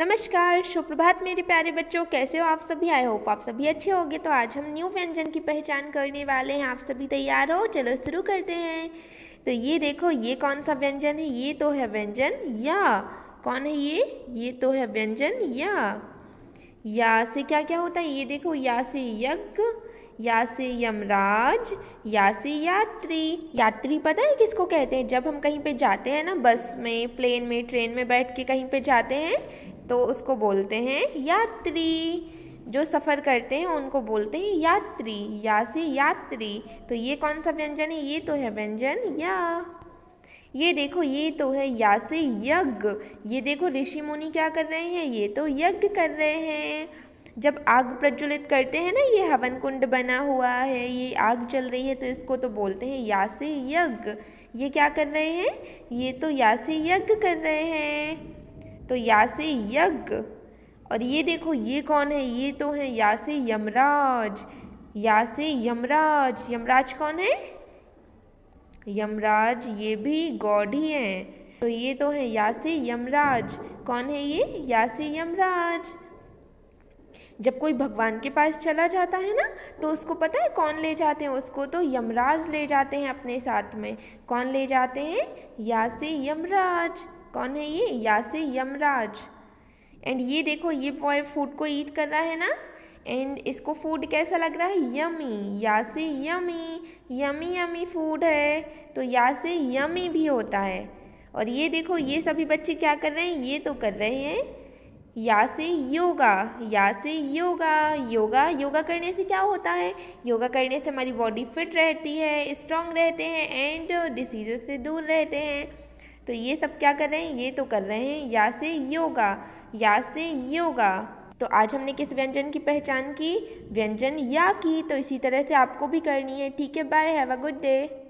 नमस्कार सुप्रभात मेरे प्यारे बच्चों कैसे हो आप सभी आई होप आप सभी अच्छे होंगे तो आज हम न्यू व्यंजन की पहचान करने वाले हैं आप सभी तैयार हो चलो शुरू करते हैं तो ये देखो ये कौन सा व्यंजन है ये तो है व्यंजन या कौन है ये ये तो है व्यंजन या या से क्या क्या होता है ये देखो या से यज्ञ या से यमराज या से यात्री यात्री पता है किसको कहते हैं जब हम कहीं पे जाते हैं ना बस में प्लेन में ट्रेन में बैठ के कहीं पे जाते हैं तो उसको बोलते हैं यात्री जो सफ़र करते हैं उनको बोलते हैं यात्री या से यात्री तो ये कौन सा व्यंजन है ये तो है व्यंजन या ये देखो ये तो है या से यज्ञ ये देखो ऋषि मुनि क्या कर रहे हैं ये तो यज्ञ कर रहे हैं जब आग प्रज्वलित करते हैं ना ये हवन कुंड बना हुआ है ये आग चल रही है तो इसको तो बोलते हैं से यज्ञ ये क्या कर रहे हैं ये तो से यज्ञ कर रहे हैं तो या से यज्ञ और ये देखो ये कौन है ये तो है या से यमराज या से यमराज यमराज कौन है यमराज ये भी गॉड ही हैं तो ये तो है या से यमराज कौन है ये या से यमराज जब कोई भगवान के पास चला जाता है ना तो उसको पता है कौन ले जाते हैं उसको तो यमराज ले जाते हैं अपने साथ में कौन ले जाते हैं या से यमराज कौन है ये यासे यमराज एंड ये देखो ये बॉय फूड को ईट कर रहा है ना एंड इसको फूड कैसा लग रहा है यमी या से यमी यमी यमी फूड है तो या से यमी भी होता है और ये देखो ये सभी बच्चे क्या कर रहे हैं ये तो कर रहे हैं या से योगा या से योगा योगा योगा करने से क्या होता है योगा करने से हमारी बॉडी फिट रहती है स्ट्रांग रहते हैं एंड डिसीजेस से दूर रहते हैं तो ये सब क्या कर रहे हैं ये तो कर रहे हैं या से योगा या से योगा तो आज हमने किस व्यंजन की पहचान की व्यंजन या की तो इसी तरह से आपको भी करनी है ठीक है bye have a good day